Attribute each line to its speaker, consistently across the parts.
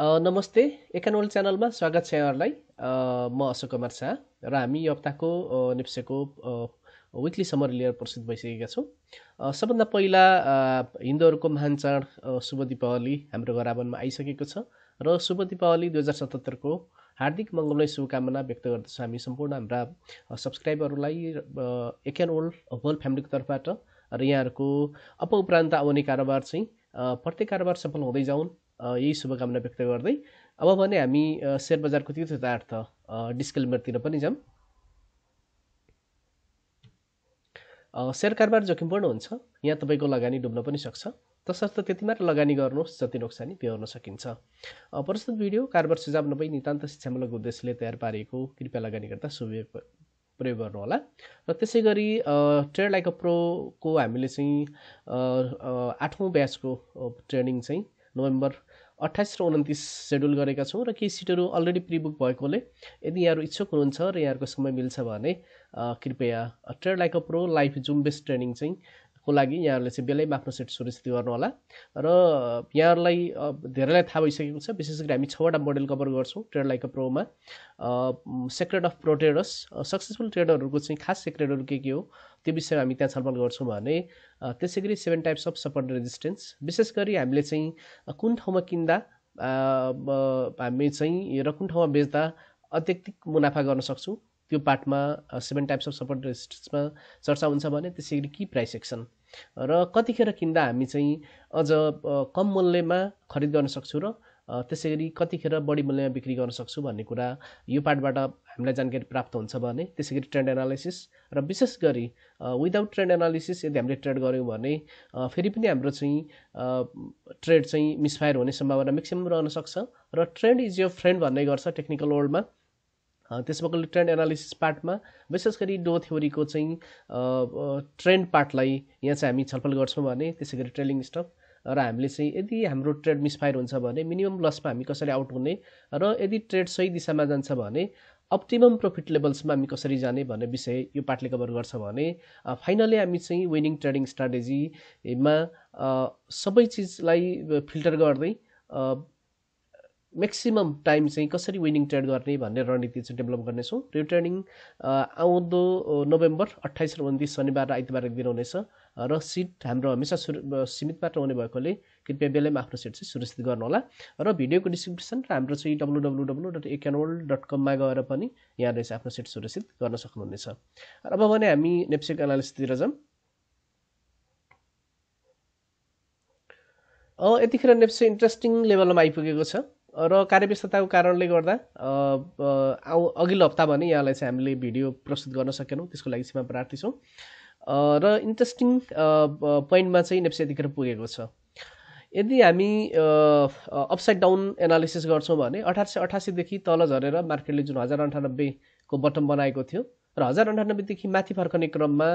Speaker 1: नमस्ते एकानोल च्यानलमा स्वागत छ यहाँहरूलाई म अशोक कुमार शाह र हामी यो हप्ताको नेप्सेको विकली समर लिएर प्रस्तुत भइसकेका छौँ सबभन्दा पहिला हिन्दूहरूको महान चाड शुभ दीपावली हाम्रो घर आँगनमा आइसकेको छ र शुभ दीपावली दुई हजार सतहत्तरको हार्दिक मङ्गलमय शुभकामना व्यक्त गर्दछौँ हामी सम्पूर्ण हाम्रा सब्सक्राइबरहरूलाई एकेन ओल्ड होल फ्यामिलीको तर्फबाट र यहाँहरूको अप उपरान्त आउने कारोबार चाहिँ प्रत्येक कारोबार सफल हुँदै जाउन् यही शुभकामना व्यक्त गर्दै अब भने हामी सेयर बजारको त्यो यथार्थ डिस्कलमेन्टतिर पनि जाउँ सेयर कारोबार जोखिमपूर्ण हुन्छ यहाँ तपाईँको लगानी डुब्न पनि सक्छ तसर्थ त्यति मात्र लगानी गर्नुहोस् जति नोक्सानी बेहोर्न सकिन्छ प्रस्तुत भिडियो कारोबार सुझाव नभई नितान्त शिक्षामूलक उद्देश्यले तयार पारिएको कृपया लगानी गर्दा शुभ प्रयोग गर्नुहोला र त्यसै गरी ट्रेड लाइक अ प्रोको हामीले चाहिँ आठौँ ब्याचको ट्रेनिङ चाहिँ नोभेम्बर अट्ठाइस र उन्तिस सेड्युल गरेका छौँ र केही सिटहरू अलरेडी प्रिबुक भएकोले यदि यहाँहरू इच्छुक हुनुहुन्छ र यहाँहरूको समय मिल्छ भने कृपया trade like a pro life Zoom best training चाहिँ को लागि यहाँहरूले चाहिँ बेलैमा आफ्नो सेट सुनिश्चित गर्नुहोला र यहाँहरूलाई धेरैलाई थाहा भइसकेको छ विशेष गरी हामी छवटा मोडेल कभर गर्छौँ ट्रेड लाइक प्रोमा secret of pro traders successful ट्रेडरहरूको चाहिँ खास सेक्रेटहरू के के हो त्यो विषयमा हामी त्यहाँ छलफल गर्छौँ भने त्यसै गरी seven types of support resistance विशेष गरी हामीले चाहिँ कुन ठाउँमा किन्दा हामी चाहिँ र कुन ठाउँमा बेच्दा अत्यधिक मुनाफा गर्न सक्छौँ त्यो पार्टमा सेभेन टाइप्स अफ सपोर्ट रेजिस्टेन्समा चर्चा हुन्छ भने त्यसै गरी कि प्राइस एक्सन र कतिखेर किन्दा हामी चाहिँ अझ कम मूल्यमा खरिद गर्न सक्छौँ र त्यसै गरी कतिखेर बढी मूल्यमा बिक्री गर्न सक्छु भन्ने कुरा यो पार्टबाट हामीलाई जानकारी प्राप्त हुन्छ भने त्यसै गरी ट्रेन्ड एनालिसिस र विशेष गरी विदाउट ट्रेन्ड एनालिसिस यदि हामीले ट्रेड गऱ्यौँ भने फेरि पनि हाम्रो चाहिँ ट्रेड चाहिँ मिसफायर हुने सम्भावना म्याक्सिमम् रहन सक्छ र ट्रेन्ड इज यर फ्रेन्ड भन्ने गर्छ टेक्निकल वर्ल्डमा त्यस प्रकारले ट्रेन्ड एनालिसिस पार्टमा विशेष गरी डो थ्योरीको चाहिँ ट्रेन्ड पार्टलाई यहाँ चाहिँ हामी छलफल गर्छौँ भने त्यसै गरी ट्रेलिङ स्टक र हामीले चाहिँ यदि हाम्रो ट्रेड मिसफायर हुन्छ भने मिनिमम लसमा हामी कसरी आउट हुने र यदि ट्रेड सही दिशामा जान्छ भने अप्टिमम प्रफिट लेभल्समा हामी कसरी जाने भन्ने विषय यो पार्टले कभर गर्छ भने फाइनली हामी चाहिँ विनिङ ट्रेडिङ स्ट्राटेजीमा सबै चिजलाई फिल्टर गर्दै म्याक्सिमम् टाइम चाहिँ कसरी विनिङ ट्रेड गर्ने भन्ने रणनीति चाहिँ डेभलप गर्नेछौँ यो ट्रेनिङ आउँदो नोभेम्बर अठाइस र उन्तिस शनिबार र आइतबारको दिन हुनेछ र सिट हाम्रो हमेसा सीमित मात्र हुने भएकोले कृपया बेलैमा आफ्नो सिट चाहिँ सुरक्षित गर्नुहोला र भिडियोको डिस्क्रिप्सन र हाम्रो चाहिँ W W W dot एनओल dot कममा गएर पनि यहाँले चाहिँ आफ्नो सिट सुरक्षित गर्न सक्नुहुनेछ र अब भने हामी नेप्सेको एनालिसिसतिर जाउँ यतिखेर नेप्से इन्ट्रेस्टिङ लेभलमा आइपुगेको छ र कार्यव्यस्तताको कारणले गर्दा आउ अघिल्लो हप्ता भने यहाँलाई चाहिँ हामीले भिडियो प्रस्तुत गर्न सकेनौँ त्यसको लागि क्षमा प्रार्थी छौँ र इन्ट्रेस्टिङ पोइन्टमा चाहिँ नेप्से यतिखेर पुगेको छ यदि हामी अपसाइड डाउन एनालिसिस गर्छौँ भने अठार सय अठासीदेखि तल झरेर मार्केटले जुन हजार अन्ठानब्बेको बटम बनाएको थियो र हजार अन्ठानब्बेदेखि माथि फर्कने क्रममा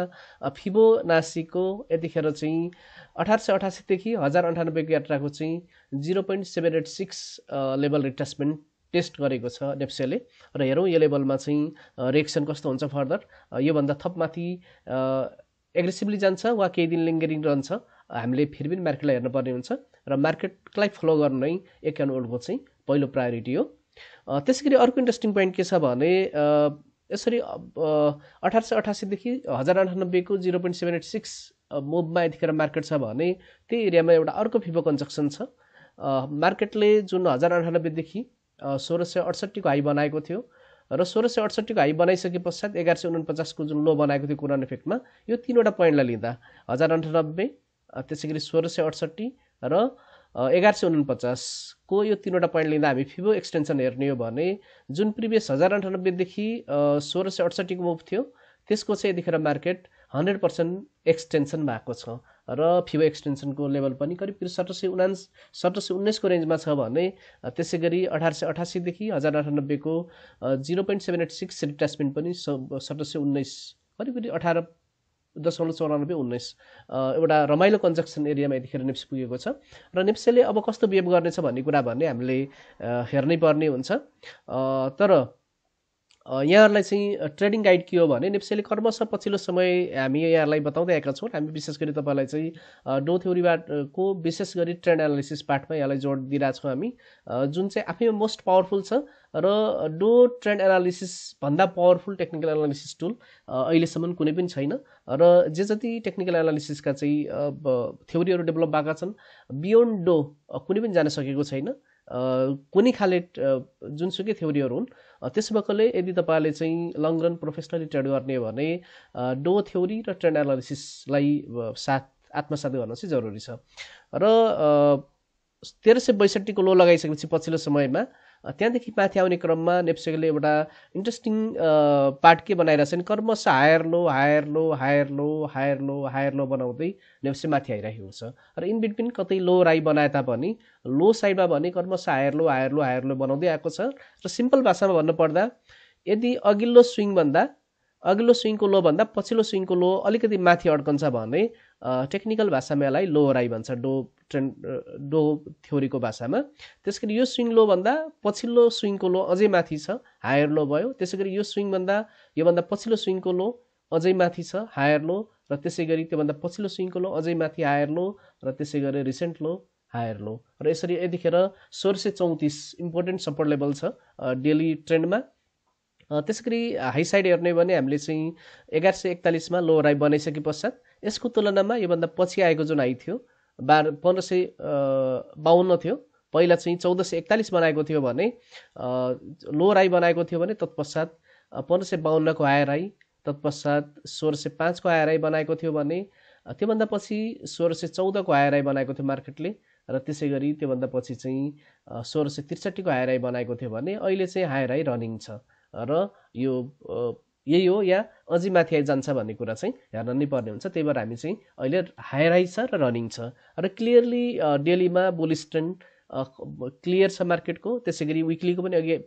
Speaker 1: फिबो नासीको यतिखेर चाहिँ अठार सय अठासीदेखि हजार अन्ठानब्बेको यात्राको चाहिँ zero point seven eight six level retracement test गरेको छ नेप्सेले र हेरौँ यो लेभलमा चाहिँ रिएक्सन कस्तो हुन्छ फर्दर योभन्दा थप माथि एग्रेसिभली जान्छ वा केही दिन लिङ्गरिङ रहन्छ हामीले फेरि पनि मार्केटलाई हेर्नुपर्ने हुन्छ र मार्केटलाई फलो गर्नु नै एक एन्ड चाहिँ पहिलो प्रायोरिटी हो त्यसै गरी अर्को इन्ट्रेस्टिङ पोइन्ट के छ भने यसरी अठार सय अठासीदेखि हजार अन्ठानब्बेको zero point seven eight six मुभमा यतिखेर मार्केट छ भने त्यही एरियामा एउटा अर्को फिभो कन्जक्सन छ मार्केटले जुन हजार अन्ठानब्बेदेखि सोह्र सय अडसट्ठीको हाई बनाएको थियो र सोह्र सय अडसट्ठीको हाई बनाइसके पश्चात एघार सय उनपचासको जुन लो बनाएको थियो कुरान इफेक्टमा यो तिनवटा पोइन्टलाई लिँदा हजार अन्ठानब्बे त्यसै गरी सोह्र सय अडसट्ठी र एघार सय उनपचासको यो तिनवटा पोइन्ट लिँदा हामी फिबो एक्सटेन्सन हेर्ने हो भने जुन प्रिभियस हजार अन्ठानब्बेदेखि सोह्र सय अठसट्ठीको मुभ थियो त्यसको चाहिँ यतिखेर मार्केट हन्ड्रेड पर्सेन्ट एक्सटेन्सन भएको छ र फिबो एक्सटेन्सनको लेभल पनि करिब करिब सत्र सय उना सत्र सय उन्नाइसको रेन्जमा छ भने त्यसै गरी अठार सय अठासीदेखि हजार अन्ठानब्बेको zero point seven eight six retracement पनि सत्र सय उन्नाइस करिब करिब अठार दशमलव चौरानब्बे उन्नाइस एउटा रमाइलो कन्जक्सन एरियामा यतिखेर नेप्स पुगेको छ र नेप्सेले अब कस्तो बिहेभ गर्नेछ भन्ने कुरा भन्ने हामीले हेर्नै पर्ने हुन्छ तर यहाँहरूलाई चाहिँ ट्रेडिङ गाइड के हो भने नेप्सेले क्रमशः पछिल्लो समय हामी यहाँहरूलाई बताउँदै आएका छौँ हामी विशेष गरी तपाईँलाई चाहिँ डो थ्योरीबाटको विशेष गरी ट्रेन्ड एनालिसिस पार्टमा यहाँलाई जोड दिइरहेछौँ हामी जुन चाहिँ आफैमा मोस्ट पावरफुल छ र डो ट्रेन्ड भन्दा पावरफुल टेक्निकल एनालिसिस टुल अहिलेसम्म कुनै पनि छैन र जे जति टेक्निकल एनालिसिसका चाहिँ थ्योरीहरू डेभलप भएका छन् बियोन्ड डो कुनै पनि जान सकेको छैन कुनै खाले जुनसुकै थ्योरीहरू हुन् त्यसो भएकोले यदि तपाईँले चाहिँ लङ रन प्रोफेसनली ट्रेड गर्ने भने डो थ्योरी र ट्रेन्ड एनालिसिसलाई साथ आत्मसाथ गर्न चाहिँ जरुरी छ र तेह्र सय बैसठीको लो लगाइसकेपछि पछिल्लो समयमा त्यहाँदेखि माथि आउने क्रममा नेप्सेकले एउटा इन्ट्रेस्टिङ पार्ट के भने कर्मश higher low higher low higher low higher low higher low बनाउँदै नेप्से माथि आइरहेको छ र इन बिट्विन कतै लो राई बनाए तापनि लो साइडमा भने कर्मश higher low higher low higher low बनाउँदै आएको छ र सिम्पल भाषामा भन्नुपर्दा यदि अघिल्लो स्विङभन्दा अघिल्लो स्विङको लोभन्दा पछिल्लो स्विङको लो अलिकति माथि अड्कन्छ भने टेक्निकल भाषामा यसलाई लो राई भन्छ डो ट्रेन्ड डो थ्योरीको भाषामा त्यस गरी यो स्विङ लो भन्दा पछिल्लो स्विङको लो अझै माथि छ हायर लो भयो त्यसै गरी यो स्विङभन्दा योभन्दा पछिल्लो स्विङको लो अझै माथि छ हायर लो र त्यसै गरी त्योभन्दा पछिल्लो स्विङको लो अझै माथि हायर लो र त्यसै गरी रिसेन्ट लो हायर लो र यसरी यतिखेर सोह्र सय चौतिस इम्पोर्टेन्ट सपोर्ट लेभल छ डेली ट्रेन्डमा त्यसै गरी हाई साइड हेर्ने भने हामीले चाहिँ एघार सय एकतालिसमा लो हाई बनाइसके पश्चात यसको तुलनामा योभन्दा पछि आएको जुन हाई थियो बाह्र पन्ध्र सय बाहन्न थियो पहिला चाहिँ चौध सय एकतालिस बनाएको थियो भने लो राई बनाएको थियो भने तत्पश्चात पन्ध्र सय बाहन्नको आय राई तत्पश्चात सोह्र सय पाँचको आय राई बनाएको थियो भने त्योभन्दा पछि सोह्र सय चौधको आय राई बनाएको थियो मार्केटले र त्यसै गरी त्योभन्दा पछि चाहिँ सोह्र सय त्रिसठीको हाय बनाएको थियो भने अहिले चाहिँ हायर राई रनिङ छ र यो यही हो या अझै माथि आइजान्छ भन्ने कुरा चाहिँ हेर्न नै पर्ने हुन्छ त्यही भएर हामी चाहिँ अहिले हाई राइज छ र रनिङ छ र क्लियरली डेलीमा बुलिस्टन क्लियर छ मार्केटको त्यसै गरी विक्लीको पनि अघि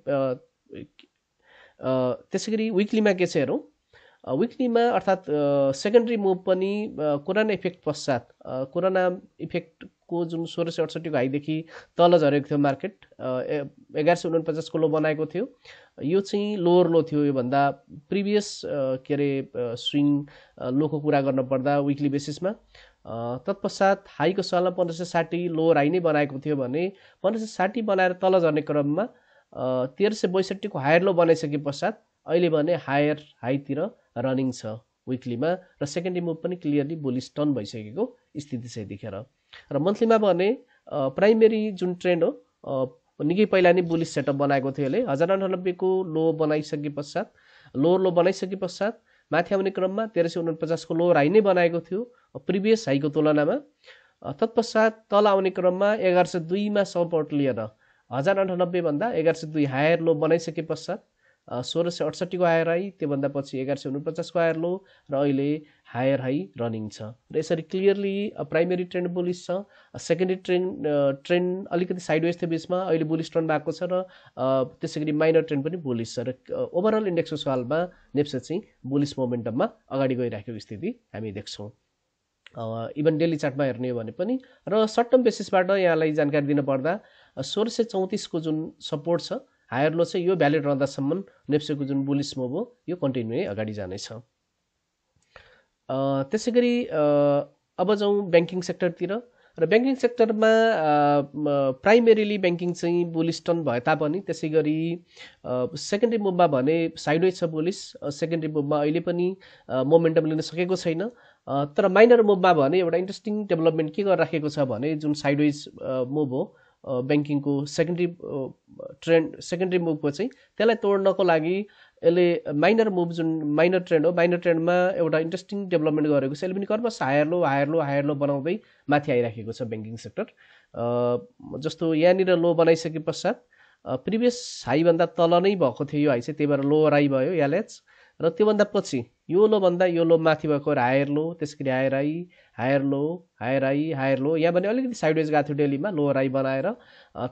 Speaker 1: त्यसै गरी विक्लीमा के छ हेरौँ विक्लीमा अर्थात् सेकेन्ड्री मुभ पनि कोरोना इफेक्ट पश्चात कोरोना इफेक्ट को जुन सोह्र सय अठसट्ठीको हाईदेखि तल झरेको थियो मार्केट एघार सय उनपचासको लो बनाएको थियो यो चाहिँ लोर लो थियो योभन्दा प्रिभियस के अरे स्विङ लोको कुरा गर्नुपर्दा विकली बेसिसमा तत्पश्चात हाईको सल्लाह पन्ध्र सय साठी लोर हाई नै बनाएको थियो भने पन्ध्र सय साठी बनाएर तल झर्ने क्रममा तेह्र सय बैसठीको हायर लो बनाइसके पश्चात अहिले भने हायर हाईतिर रनिङ छ विक्लीमा र सेकेन्डरी मुभ पनि क्लियरली बोलिस भइसकेको स्थिति चाहिँ देखेर र मन्थलीमा भने प्राइमेरी जुन ट्रेन्ड हो निकै पहिला नै बुलिस सेटअप बनाएको थियो यसले हजार अन्ठानब्बेको लो बनाइसके पश्चात लोवर लो बनाइसके पश्चात माथि आउने क्रममा तेह्र सय उनपचासको लोवर हाई नै बनाएको थियो प्रिभियस हाईको तुलनामा तत्पश्चात तल आउने क्रममा एघार सय दुईमा सपोर्ट लिएर हजार अन्ठानब्बेभन्दा एघार सय दुई हायर लो बनाइसके पश्चात सोह्र सय अठसट्ठीको हायर हाई त्योभन्दा पछि एघार सय उनपचासको हायर लो र अहिले हायर हाई रनिङ छ र यसरी क्लियरली प्राइमेरी ट्रेन्ड बुलिस छ सेकेन्डरी ट्रेन ट्रेन अलिकति साइडवेज थियो बिचमा अहिले बुलिस ट्रेन्ड भएको छ र त्यसै गरी माइनर ट्रेन्ड पनि बुलिस छ र ओभरअल इन्डेक्सको सवालमा नेप्से चाहिँ बुलिस मोमेन्टममा अगाडि गइराखेको स्थिति हामी देख्छौँ इभन डेली चार्टमा हेर्ने हो भने पनि र सर्ट टर्म बेसिसबाट यहाँलाई जानकारी दिनुपर्दा सोह्र सय चौतिसको जुन सपोर्ट छ हायर लो चाहिँ यो भ्यालिड रहँदासम्म नेप्सेको जुन बुलिस मुभ हो यो कन्टिन्यू अगाडि जानेछ त्यसै गरी अब जाउँ ब्याङ्किङ सेक्टरतिर र ब्याङ्किङ सेक्टरमा प्राइमेरीली ब्याङ्किङ चाहिँ बुलिस्टन भए तापनि त्यसै गरी सेकेन्ड्री मुभमा भने साइडवे छ बुलिस सेकेन्ड्री मुभमा अहिले पनि मोमेन्टम लिन सकेको छैन तर माइनर मुभमा भने एउटा इन्ट्रेस्टिङ डेभलपमेन्ट के गरिराखेको छ भने जुन साइडवेज मुभ हो ब्याङ्किङको सेकेन्ड्री ट्रेन्ड सेकेन्ड्री मुभको चाहिँ त्यसलाई तोड्नको लागि यसले माइनर मुभ जुन माइनर ट्रेन्ड हो माइनर ट्रेन्डमा एउटा इन्ट्रेस्टिङ डेभलपमेन्ट गरेको छ यसले पनि कर्मस higher low higher low higher low बनाउँदै माथि आइराखेको छ ब्याङ्किङ सेक्टर जस्तो यहाँनिर लो बनाइसके पश्चात प्रिभियस हाईभन्दा तल नै भएको थियो यो हाई चाहिँ त्यही भएर लोवर हाई भयो यालेज र त्योभन्दा पछि यो लोभन्दा यो लोभ माथि भएको हायर लो त्यस गरी higher high higher low higher high higher low यहाँ भने अलिकति साइडवेज गएको थियो डेलीमा लोअर आई बनाएर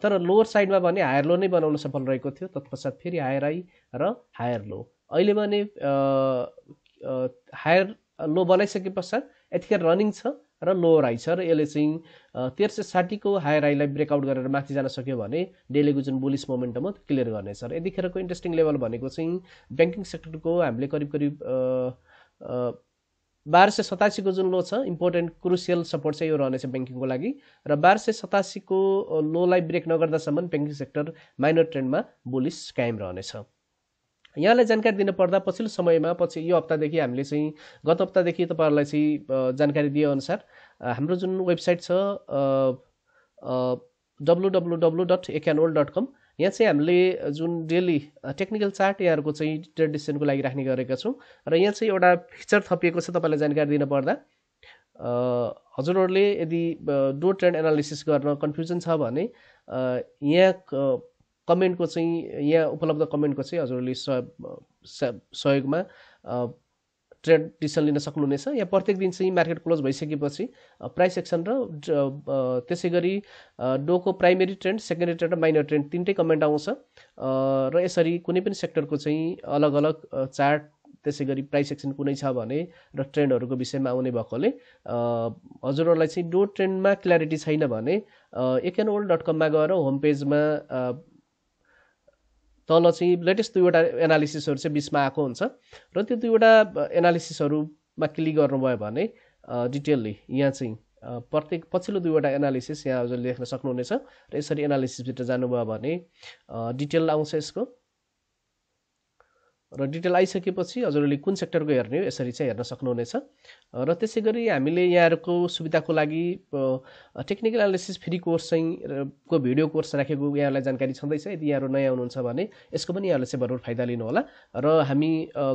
Speaker 1: तर लोवर साइडमा भने हायर लो नै बनाउन सफल रहेको थियो तत्पश्चात फेरि हायर आई र हायर लो अहिले भने हायर लो बनाइसके पश्चात यतिखेर रनिङ छ र लोअर राई छ र यसले चाहिँ तेह्र सय साठीको हाई राईलाई ब्रेकआउट गरेर माथि जान सक्यो भने डेलीको जुन बुलिस मोमेन्टम हो क्लियर गर्नेछ र यतिखेरको इन्ट्रेस्टिङ लेभल भनेको चाहिँ ब्याङ्किङ सेक्टरको हामीले करिब करिब बाह्र सय सतासीको जुन लो छ इम्पोर्टेन्ट क्रुसियल सपोर्ट चाहिँ यो रहनेछ ब्याङ्किङको लागि र बाह्र सय सतासीको लोलाई ब्रेक नगर्दासम्म ब्याङ्किङ सेक्टर माइनर ट्रेन्डमा बुलिस कायम रहनेछ यहाँलाई जानकारी दिनुपर्दा पछिल्लो समयमा पछि यो हप्तादेखि हामीले चाहिँ गत हप्तादेखि तपाईँहरूलाई चाहिँ जानकारी दिएअनुसार हाम्रो जुन वेबसाइट छ W W W dot एनओल dot com यहाँ चाहिँ हामीले जुन डेली टेक्निकल चार्ट यहाँहरूको चाहिँ ट्रेडिसनको लागि राख्ने गरेका छौँ र यहाँ चाहिँ एउटा फिचर थपिएको छ तपाईँलाई जानकारी दिनुपर्दा हजुरहरूले यदि डो ट्रेन्ड एनालिसिस गर्न कन्फ्युजन छ भने यहाँ कमेन्टको चाहिँ यहाँ उपलब्ध कमेन्टको चाहिँ हजुरहरूले सहयोगमा ट्रेड डिसिसन लिन सक्नुहुनेछ या प्रत्येक दिन चाहिँ मार्केट क्लोज भइसकेपछि प्राइस एक्सन र त्यसै गरी डोको प्राइमेरी ट्रेन्ड सेकेन्डरी ट्रेन्ड र माइनर ट्रेन्ड तिनटै कमेन्ट आउँछ र यसरी कुनै पनि सेक्टरको चाहिँ अलग अलग चार्ट त्यसै गरी प्राइस एक्सन कुनै छ भने र ट्रेन्डहरूको विषयमा आउने भएकोले हजुरहरूलाई चाहिँ डो ट्रेन्डमा क्ल्यारिटी छैन भने एकएनओल्ड डट कममा गएर होम पेजमा तल चाहिँ लेटेस्ट दुईवटा एनालिसिसहरू चाहिँ बिचमा आएको हुन्छ र त्यो दुईवटा एनालिसिसहरूमा क्लिक गर्नुभयो भने डिटेलली यहाँ चाहिँ प्रत्येक पछिल्लो दुईवटा एनालिसिस यहाँ हजुर लेख्न सक्नुहुनेछ र यसरी एनालिसिसभित्र जानुभयो भने डिटेल आउँछ यसको र डिटेल आइसकेपछि हजुरहरूले कुन सेक्टरको हेर्ने हो यसरी चाहिँ हेर्न सक्नुहुनेछ र त्यसै गरी हामीले यहाँहरूको सुविधाको लागि टेक्निकल एनालिसिस फ्री कोर्स चाहिँ को भिडियो कोर्स राखेको यहाँहरूलाई जानकारी छँदैछ यदि यहाँहरू नयाँ हुनुहुन्छ भने यसको पनि यहाँहरूले चाहिँ भरपूर फाइदा लिनुहोला र हामी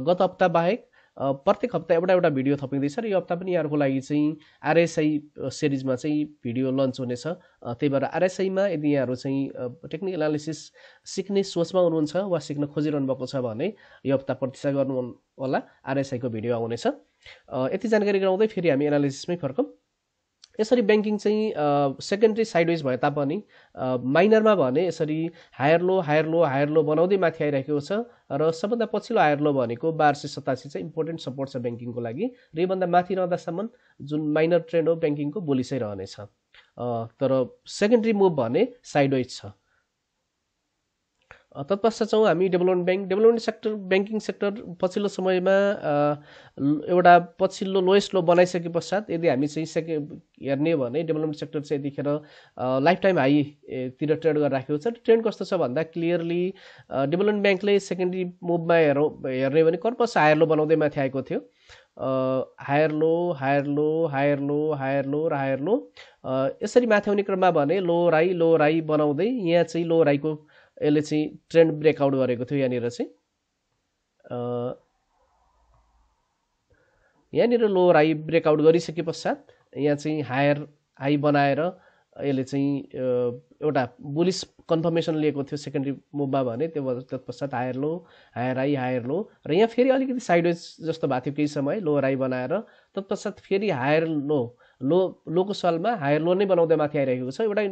Speaker 1: गत हप्ता बाहेक प्रत्येक हप्ता एउटा एउटा भिडियो थपिँदैछ र यो हप्ता पनि यहाँहरूको लागि चाहिँ आरएसआई सिरिजमा चाहिँ भिडियो लन्च हुनेछ त्यही भएर आरएसआईमा यदि यहाँहरू चाहिँ टेक्निकल एनालिसिस सिक्ने सोचमा हुनुहुन्छ वा सिक्न खोजिरहनु भएको छ भने यो हप्ता प्रतीक्षा गर्नु होला आरएसआईको भिडियो आउनेछ यति जानकारी गराउँदै फेरि हामी एनालिसिसमै फर्कौँ यसरी ब्याङ्किङ चाहिँ सेकेन्ड्री साइडवेज भए तापनि माइनरमा भने यसरी higher low higher low higher low बनाउँदै माथि आइरहेको छ र सबभन्दा पछिल्लो हायर लो भनेको बाह्र सय सतासी चाहिँ इम्पोर्टेन्ट सपोर्ट छ ब्याङ्किङको लागि र योभन्दा माथि रहँदासम्म जुन माइनर ट्रेन्ड हो ब्याङ्किङको बोलिसै रहनेछ तर सेकेन्ड्री मुभ भने साइडवेज छ तत्पश्चात चाहिँ हामी development bank development sector banking sector पछिल्लो समयमा एउटा पछिल्लो लोएस्ट लो बनाइसके पश्चात यदि हामी चाहिँ सेके हेर्ने भने डेभलपमेन्ट सेक्टर चाहिँ यतिखेर लाइफ टाइम हाईतिर ट्रेड गरेर राखेको छ ट्रेन्ड कस्तो छ भन्दा क्लियरली डेभलपमेन्ट ब्याङ्कले सेकेन्डरी मुभमा हेरौँ हेर्ने भने कर्पस हायर लो बनाउँदै माथि आएको थियो higher low higher low higher low higher low र हायर लो यसरी माथि आउने क्रममा भने लो राई लो राई बनाउँदै यहाँ चाहिँ लो राईको यसले चाहिँ ट्रेन्ड ब्रेकआउट गरेको थियो यहाँनिर चाहिँ यहाँनिर लोवर हाई ब्रेकआउट गरिसके पश्चात यहाँ चाहिँ हायर हाई बनाएर यसले चाहिँ एउटा बुलिस कन्फर्मेसन लिएको थियो सेकेन्ड्री मुभमा भने त्यो तत्पश्चात higher low higher high higher low र यहाँ फेरि अलिकति साइडवेज जस्तो भएको थियो केही समय लोवर हाई बनाएर तत्पश्चात फेरि हायर लो लो लोको सालमा हायर लो नै बनाउँदै माथि आइरहेको छ एउटा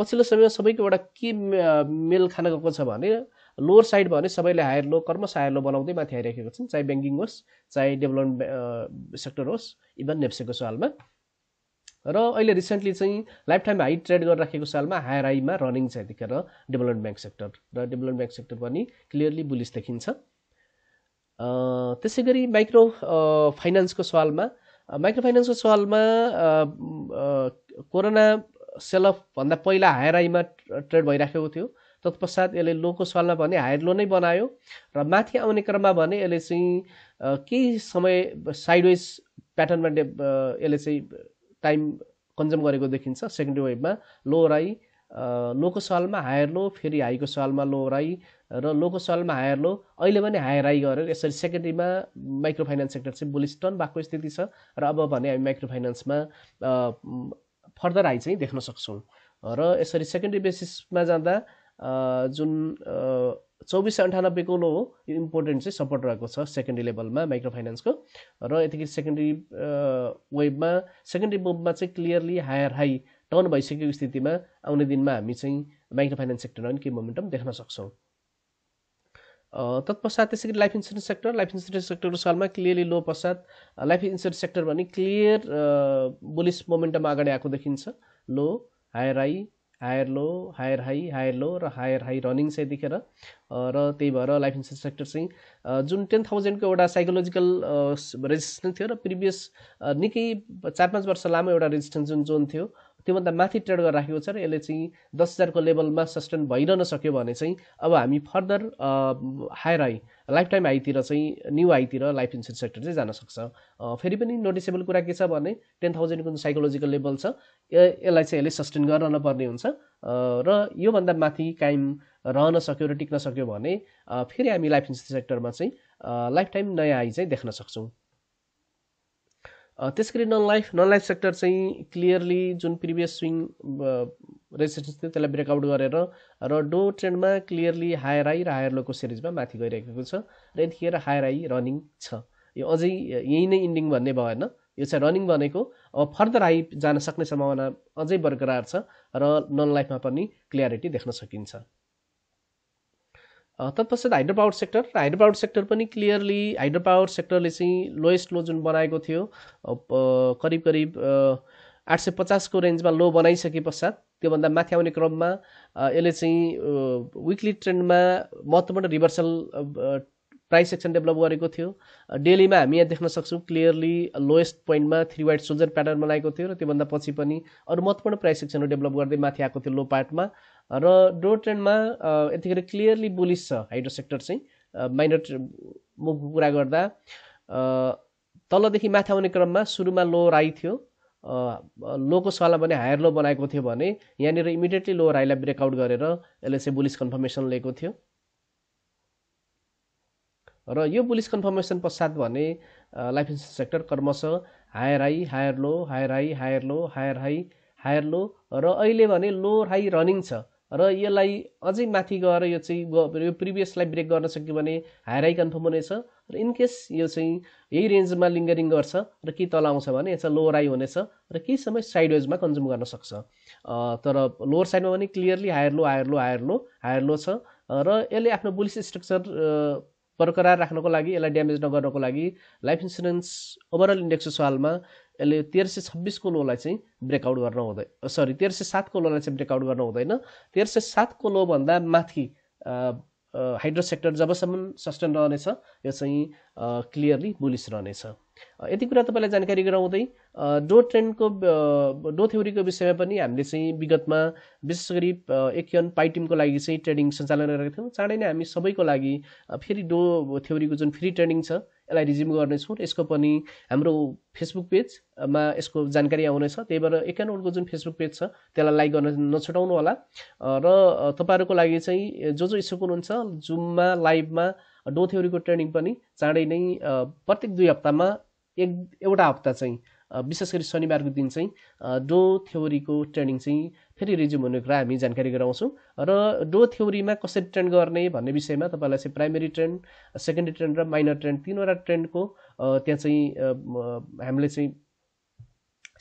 Speaker 1: पछिल्लो समयमा सबैको एउटा के मेल खान गएको छ भने लोवर साइड भने सबैले हायर लो कर्मस हायर लो बनाउँदै माथि आइरहेको छन् चाहे ब्याङ्किङ होस् चाहे डेभलपमेन्ट सेक्टर होस् इभन नेप्सेको सालमा र अहिले रिसेन्टली चाहिँ लाइफ टाइम हाई ट्रेड गरिराखेको सालमा हायर हाईमा रनिङ छ यतिखेर डेभलपमेन्ट ब्याङ्क सेक्टर र डेभलपमेन्ट ब्याङ्क सेक्टर पनि क्लियरली बुलिस देखिन्छ त्यसै गरी माइक्रो फाइनेन्सको सवालमा माइक्रो फाइनेन्सको सवालमा कोरोना सेलअपभन्दा पहिला हायर आईमा ट्रेड भइराखेको थियो तत्पश्चात यसले लोको सवालमा भने हायर लो नै बनायो र माथि आउने क्रममा भने यसले चाहिँ केही समय साइडवेज प्याटर्नमा यसले चाहिँ टाइम कन्ज्युम गरेको देखिन्छ सेकेन्ड वेभमा लो राई लोको सवालमा हायर लो फेरि हाईको सवालमा लो राई र लोको सालमा हायर लो अहिले पनि हायर हाई गऱ्यो यसरी सेकेन्डरीमा माइक्रो फाइनेन्स सेक्टर चाहिँ बुलिस टर्न भएको स्थिति छ र अब भने हामी माइक्रो फाइनेन्समा फर्दर हाई चाहिँ देख्न सक्छौँ र यसरी सेकेन्डरी बेसिसमा जाँदा जुन चौबिस सय अन्ठानब्बेको लो हो यो इम्पोर्टेन्ट चाहिँ सपोर्ट रहेको छ सेकेन्डरी लेभलमा माइक्रो फाइनेन्सको र यतिखेर सेकेन्डरी वेबमा सेकेन्डरी वेबमा चाहिँ क्लियरली हायर हाई टर्न भइसकेको स्थितिमा आउने दिनमा हामी चाहिँ माइक्रो फाइनेन्स सेक्टरमा पनि केही मोमेन्टम देख्न सक्छौँ तत्पश्चात त्यसै गरी life insurance sector life insurance सेक्टरको सालमा क्लियरली लो पश्चात लाइफ इन्सुरेन्स सेक्टर भने क्लियर बुलिस मोमेन्टम अगाडि आएको देखिन्छ low higher high higher low higher high higher low र हायर हाई रनिङ चाहिँ देखेर र त्यही भएर लाइफ इन्सुरेन्स सेक्टर चाहिँ जुन टेन थाउजन्डको एउटा साइकोलोजिकल रेजिस्टेन्स थियो र प्रिभियस निकै चार पाँच वर्ष लामो एउटा रेजिस्टेन्स जुन जोन थियो त्योभन्दा माथि ट्रेड गरेर राखेको छ र यसले चाहिँ दस हजारको लेभलमा सस्टेन भइरहन सक्यो भने चाहिँ अब हामी further higher high lifetime हाईतिर चाहिँ न्यू हाईतिर लाइफ इन्सुरेन्स सेक्टर चाहिँ जान सक्छ फेरि पनि नोटिसेबल कुरा के छ भने टेन थाउजन्डको जुन साइकोलोजिकल लेभल छ यसलाई चाहिँ यसले सस्टेन गराउन नपर्ने हुन्छ र योभन्दा माथि कायम रहन सक्यो र टिक्न सक्यो भने फेरि हामी लाइफ इन्सुरेन्स सेक्टरमा चाहिँ लाइफ टाइम नयाँ हाई चाहिँ देख्न सक्छौँ त्यस गरी non life non life sector चाहिँ क्लियरली जुन प्रिभियस स्विङ रेजिस्टेन्स थियो त्यसलाई ब्रेकआउट गरेर र डो ट्रेन्डमा क्लियरली हायर आई र हायर लोको सिरिजमा माथि गइरहेको छ र यतिखेर हायर आई रनिङ छ यो अझै यही नै इन्डिङ भन्ने भएन यो चाहिँ रनिङ भनेको अब फर्दर हाई जान सक्ने सम्भावना अझै बरकरार छ र नन लाइफमा पनि क्लियरिटी देख्न सकिन्छ तत्पश्चात hydro power sector hydro power sector पनि क्लियरली हाइड्रो पावर सेक्टरले चाहिँ लोएस्ट लो जुन बनाएको थियो करिब करिब आठ सय पचासको रेन्जमा लो बनाइसके पश्चात त्योभन्दा माथि आउने क्रममा यसले चाहिँ विकली ट्रेन्डमा महत्त्वपूर्ण रिभर्सल प्राइस सेक्सन डेभलप गरेको थियो डेलीमा हामी यहाँ देख्न सक्छौँ क्लियरली लोएस्ट पोइन्टमा थ्री वाइट सोल्जर प्याटर्न बनाएको थियो र त्योभन्दा पछि पनि अरू महत्त्वपूर्ण प्राइस सेक्सनहरू डेभलप गर्दै माथि आएको थियो लो पार्टमा र डो ट्रेन्डमा यतिखेर क्लियरली बुलिस छ हाइड्रो सेक्टर चाहिँ माइनर मुभको कुरा गर्दा तलदेखि माथि आउने क्रममा सुरुमा लो राई थियो लोको सला भने हायर लो बनाएको थियो भने यहाँनिर इमिडिएटली लो राईलाई ब्रेकआउट गरेर यसले चाहिँ बुलिस कन्फर्मेसन लिएको थियो र यो पुलिस कन्फर्मेसन पश्चात भने लाइफ इन्सुरेन्स सेक्टर कर्मश higher high higher low higher high higher low higher high higher low र अहिले भने लो हाई रनिङ छ र यसलाई अझै माथि गएर यो चाहिँ यो प्रिभियसलाई ब्रेक गर्न सक्यो भने हायर हाई कन्फर्म हुनेछ र इनकेस यो चाहिँ यही रेन्जमा लिङ्गरिङ गर्छ र के तल आउँछ भने चाहिँ लोवर हाई हुनेछ र केही समय साइड वेजमा कन्ज्युम गर्न सक्छ तर लोवर साइडमा भने clearly higher low higher low higher low higher low छ र यसले आफ्नो पुलिस स्ट्रक्चर बरकरार राख्नको लागि यसलाई ड्यामेज नगर्नको लागि लाइफ इन्सुरेन्स ओभरअल इन्डेक्स सवालमा यसले तेह्र सय छब्बिसको लोलाई चाहिँ ब्रेकआउट गर्न हुँदै सरी तेह्र सय सातको लोलाई चाहिँ ब्रेकआउट गर्न हुँदैन तेह्र सय सातको लोभन्दा माथि हाइड्रो सेक्टर जबसम्म सस्टेन रहनेछ यो चाहिँ क्लियरली बुलिस रहनेछ यति कुरा तपाईँलाई जानकारी गराउँदै डो ट्रेन्डको डो थ्योरीको विषयमा पनि हामीले चाहिँ विगतमा विशेष गरी एकयन पाइटिमको लागि चाहिँ ट्रेडिङ सञ्चालन गरेका थियौँ चाँडै नै हामी सबैको लागि फेरि डो थ्योरीको जुन फ्री ट्रेनिङ छ यसलाई रिज्युम गर्नेछौँ यसको पनि हाम्रो फेसबुक पेजमा यसको जानकारी आउनेछ त्यही भएर एकाउन्टको जुन फेसबुक पेज छ त्यसलाई लाइक गर्न नछुटाउनु होला र तपाईँहरूको लागि चाहिँ जो जो इच्छुक हुनुहुन्छ जुममा लाइभमा डो थ्योरीको ट्रेनिङ पनि चाँडै नै प्रत्येक दुई हप्तामा एक एउटा हप्ता चाहिँ विशेष गरी शनिबारको दिन चाहिँ डो थ्योरीको ट्रेनिङ चाहिँ फेरि रिज्युम हुने कुरा हामी जानकारी गराउँछौँ र डो थ्योरीमा कसरी ट्रेन गर्ने भन्ने विषयमा तपाईँलाई चाहिँ प्राइमेरी ट्रेन्ड सेकेन्डरी ट्रेन्ड र माइनर ट्रेन्ड तिनवटा ट्रेन्डको त्यहाँ चाहिँ हामीले चाहिँ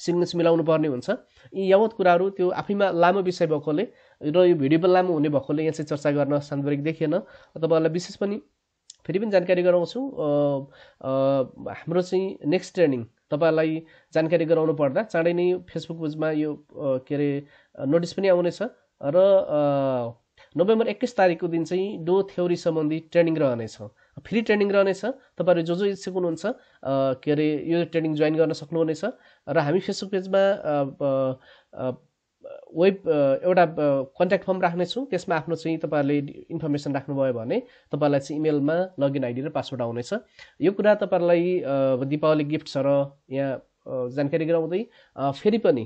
Speaker 1: सिग्नेस मिलाउनु पर्ने हुन्छ यी यावत कुराहरू त्यो आफैमा लामो विषय भएकोले र यो भिडियो पनि लामो हुने भएकोले यहाँ चाहिँ चर्चा गर्न सान्दर्भिक देखिएन तपाईँहरूलाई विशेष पनि फेरि पनि जानकारी गराउँछौँ हाम्रो चाहिँ नेक्स्ट ट्रेनिङ तपाईँहरूलाई जानकारी गराउनु पर्दा चाँडै नै फेसबुक पेजमा यो के अरे नोटिस पनि आउनेछ र नोभेम्बर एक्काइस तारिकको दिन चाहिँ डो थ्योरी सम्बन्धी ट्रेनिङ रहनेछ फ्री ट्रेनिङ रहनेछ तपाईँहरू जो जो इच्छुक हुनुहुन्छ के अरे यो ट्रेनिङ जोइन गर्न सक्नुहुनेछ र हामी फेसबुक पेजमा वेब एउटा कन्ट्याक्ट फर्म राख्नेछु त्यसमा आफ्नो चाहिँ तपाईँहरूले इन्फर्मेसन राख्नुभयो भने तपाईँलाई चाहिँ इमेलमा लगइन आइडी र पासवर्ड आउनेछ यो कुरा तपाईँहरूलाई दिपावली गिफ्ट छ र यहाँ जानकारी गराउँदै फेरि पनि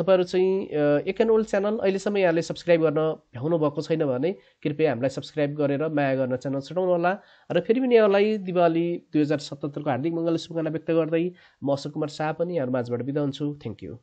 Speaker 1: तपाईँहरू चाहिँ एक एन्ड ओल्ड च्यानल अहिलेसम्म यहाँले सब्सक्राइब गर्न भ्याउनु भएको छैन भने कृपया हामीलाई सब्सक्राइब गरेर माया गर्न च्यानल होला र फेरि पनि यहाँलाई दिवाली दुई हजार सतहत्तरको हार्दिक मङ्गल शुभकामना व्यक्त गर्दै म अशोक कुमार शाह पनि यहाँ माझबाट बिदा हुन्छु थ्याङ्क यू